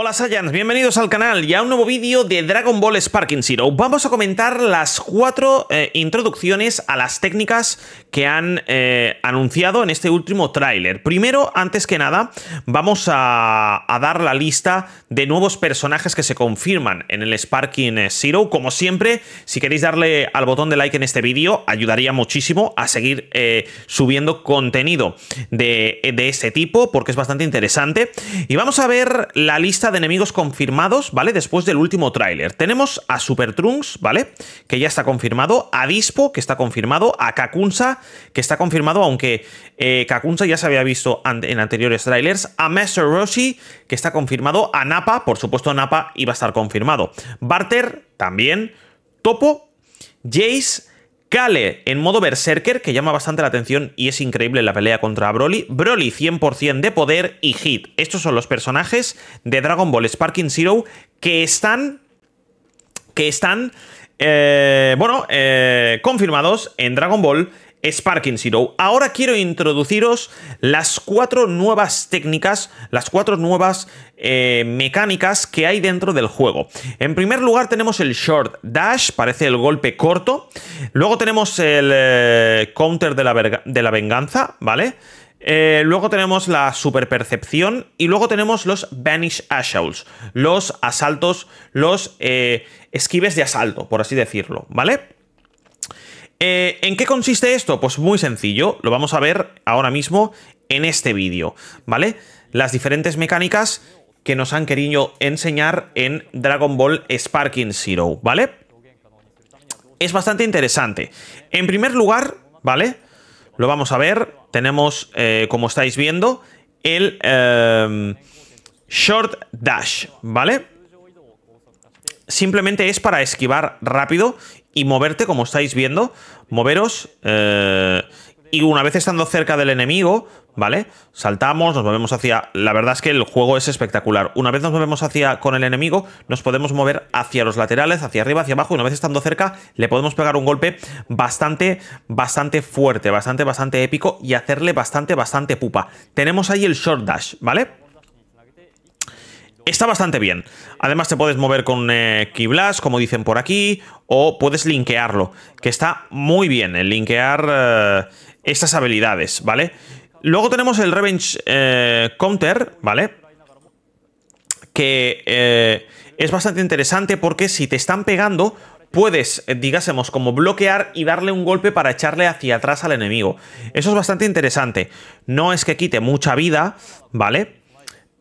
Hola Saiyans, bienvenidos al canal y a un nuevo vídeo de Dragon Ball Sparking Zero. Vamos a comentar las cuatro eh, introducciones a las técnicas que han eh, anunciado en este último tráiler. Primero, antes que nada, vamos a, dar la lista de nuevos personajes que se confirman en el Sparking Zero. Como siempre, si queréis darle al botón de like en este vídeo, ayudaría muchísimo a seguir eh, subiendo contenido de, de este tipo, porque es bastante interesante. Y vamos a ver la lista de enemigos confirmados, ¿vale? Después del último tráiler. Tenemos a Super Trunks, ¿vale? Que ya está confirmado, a Dispo, que está confirmado, a Kakunsa, que está confirmado, aunque eh, Kakunsa ya se había visto en anteriores trailers, a Master Roshi, que está confirmado, a Napa, por supuesto Napa iba a estar confirmado, Barter, también, Topo, Jace, Kale en modo Berserker, que llama bastante la atención y es increíble la pelea contra Broly. Broly 100% de poder y Hit. Estos son los personajes de Dragon Ball Sparking Zero que están... que están... Eh, bueno, eh, confirmados en Dragon Ball Sparking Zero. Ahora quiero introduciros las cuatro nuevas técnicas, las cuatro nuevas eh, mecánicas que hay dentro del juego. En primer lugar tenemos el Short Dash, parece el golpe corto. Luego tenemos el eh, Counter de la, Venganza, ¿vale? Eh, luego tenemos la Super Percepción y luego tenemos los Vanish Assaults, los asaltos, los esquives de asalto, por así decirlo, ¿vale? Eh, ¿En qué consiste esto? Pues muy sencillo, lo vamos a ver ahora mismo en este vídeo, ¿vale? Las diferentes mecánicas que nos han querido enseñar en Dragon Ball Sparking Zero, ¿vale? Es bastante interesante. En primer lugar, ¿vale? Lo vamos a ver, tenemos, eh, como estáis viendo, el em, Short Dash, ¿vale? Simplemente es para esquivar rápido y moverte, como estáis viendo, moveros. Eh, y una vez estando cerca del enemigo, ¿vale? Saltamos, nos movemos hacia... La verdad es que el juego es espectacular. Una vez nos movemos hacia con el enemigo, nos podemos mover hacia los laterales, hacia arriba, hacia abajo, y una vez estando cerca, le podemos pegar un golpe bastante, bastante fuerte, bastante, bastante épico, y hacerle bastante, bastante pupa. Tenemos ahí el short dash, ¿vale? Está bastante bien. Además te puedes mover con eh, Keyblast, como dicen por aquí, o puedes linkearlo, que está muy bien el linkear eh, estas habilidades, ¿vale? Luego tenemos el Revenge eh, Counter, ¿vale? Que eh, es bastante interesante porque si te están pegando, puedes, digásemos, como bloquear y darle un golpe para echarle hacia atrás al enemigo. Eso es bastante interesante. No es que quite mucha vida, ¿vale?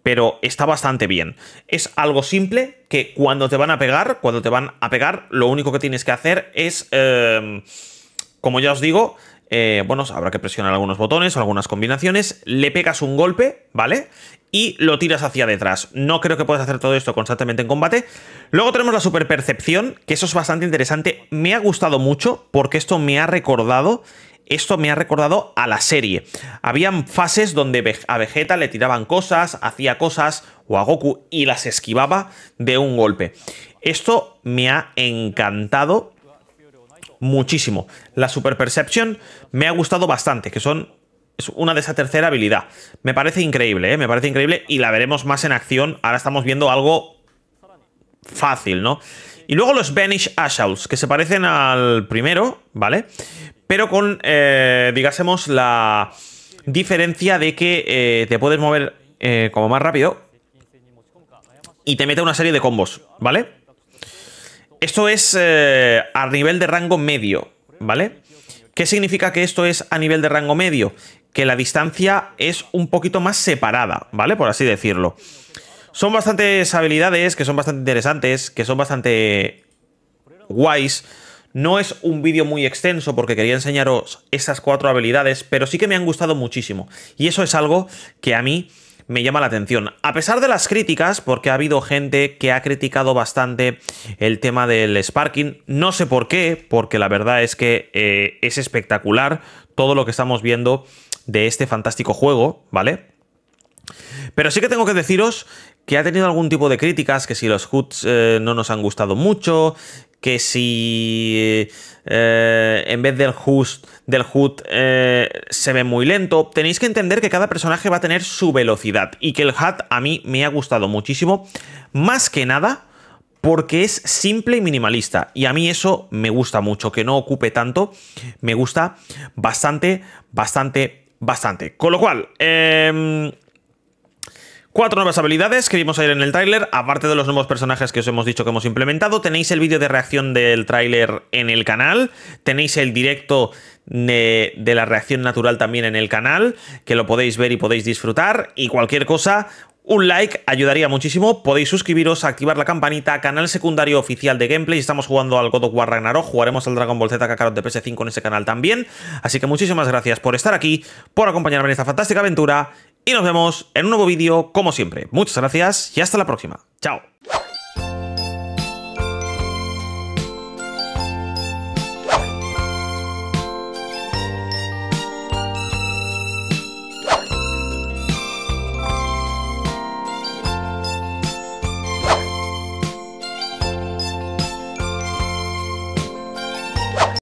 pero está bastante bien. Es algo simple que cuando te van a pegar, cuando te van a pegar, lo único que tienes que hacer es, em, como ya os digo, eh, bueno, habrá que presionar algunos botones o algunas combinaciones, le pegas un golpe, ¿vale? Y lo tiras hacia detrás. No creo que puedas hacer todo esto constantemente en combate. Luego tenemos la superpercepción, que eso es bastante interesante. Me ha gustado mucho porque esto me ha recordado esto me ha recordado a la serie. Habían fases donde a Vegeta le tiraban cosas, hacía cosas, o a Goku, y las esquivaba de un golpe. Esto me ha encantado muchísimo. La Super Perception me ha gustado bastante, que son es una de esa tercera habilidad. Me parece increíble, ¿eh? me parece increíble y la veremos más en acción. Ahora estamos viendo algo fácil, ¿no? Y luego los Vanish Ashouts, que se parecen al primero, ¿vale? pero con, eh, digásemos, la diferencia de que eh, te puedes mover eh, como más rápido y te mete una serie de combos, ¿vale? Esto es a nivel de rango medio, ¿vale? ¿Qué significa que esto es a nivel de rango medio? Que la distancia es un poquito más separada, ¿vale? Por así decirlo. Son bastantes habilidades que son bastante interesantes, que son bastante guays no es un vídeo muy extenso porque quería enseñaros esas cuatro habilidades, pero sí que me han gustado muchísimo. Y eso es algo que a mí me llama la atención. A pesar de las críticas, porque ha habido gente que ha criticado bastante el tema del Sparking, no sé por qué, porque la verdad es que eh, es espectacular todo lo que estamos viendo de este fantástico juego, ¿vale? Pero sí que tengo que deciros que ha tenido algún tipo de críticas, que si los HUDs eh, no nos han gustado mucho, que si eh, eh, en vez del HUD del se ve muy lento, tenéis que entender que cada personaje va a tener su velocidad y que el HUD a mí me ha gustado muchísimo, más que nada porque es simple y minimalista. Y a mí eso me gusta mucho, que no ocupe tanto, me gusta bastante, bastante, bastante. Con lo cual, eh, Cuatro nuevas habilidades que vimos ayer en el tráiler, aparte de los nuevos personajes que os hemos dicho que hemos implementado, tenéis el vídeo de reacción del tráiler en el canal, tenéis el directo de, la reacción natural también en el canal, que lo podéis ver y podéis disfrutar, y cualquier cosa... Un like ayudaría muchísimo, podéis suscribiros, activar la campanita, canal secundario oficial de gameplay, estamos jugando al God of War Ragnarok, jugaremos al Dragon Ball Z Kakarot de PS5 en ese canal también, así que muchísimas gracias por estar aquí, por acompañarme en esta fantástica aventura y nos vemos en un nuevo vídeo como siempre. Muchas gracias y hasta la próxima. Chao.